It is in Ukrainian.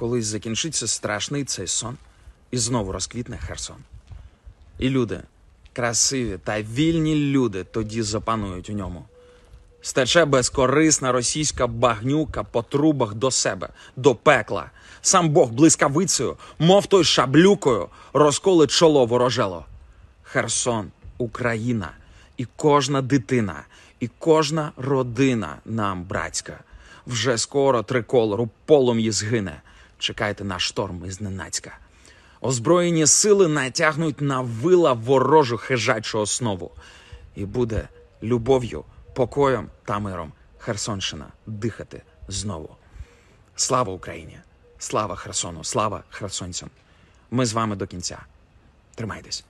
Колись закінчиться страшний цей сон і знову розквітне Херсон. І люди, красиві та вільні люди тоді запанують у ньому. Стече безкорисна російська багнюка по трубах до себе, до пекла. Сам Бог блискавицею, мов той шаблюкою, розколи чоло ворожело. Херсон, Україна, і кожна дитина, і кожна родина нам братська. Вже скоро триколору полум'ї згине чекайте на шторм із Ненацька. Озброєні сили натягнуть на вила ворожу хижачу основу. І буде любов'ю, покоєм та миром Херсонщина дихати знову. Слава Україні! Слава Херсону! Слава Херсонцям! Ми з вами до кінця. Тримайтесь!